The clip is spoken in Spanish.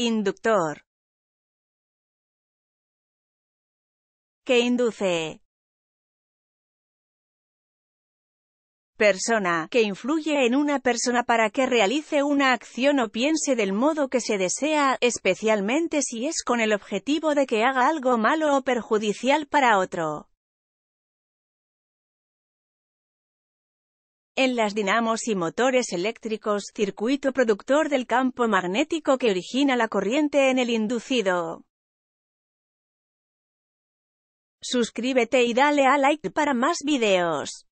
Inductor. Que induce. persona, que influye en una persona para que realice una acción o piense del modo que se desea, especialmente si es con el objetivo de que haga algo malo o perjudicial para otro. en las dinamos y motores eléctricos, circuito productor del campo magnético que origina la corriente en el inducido. Suscríbete y dale a like para más videos.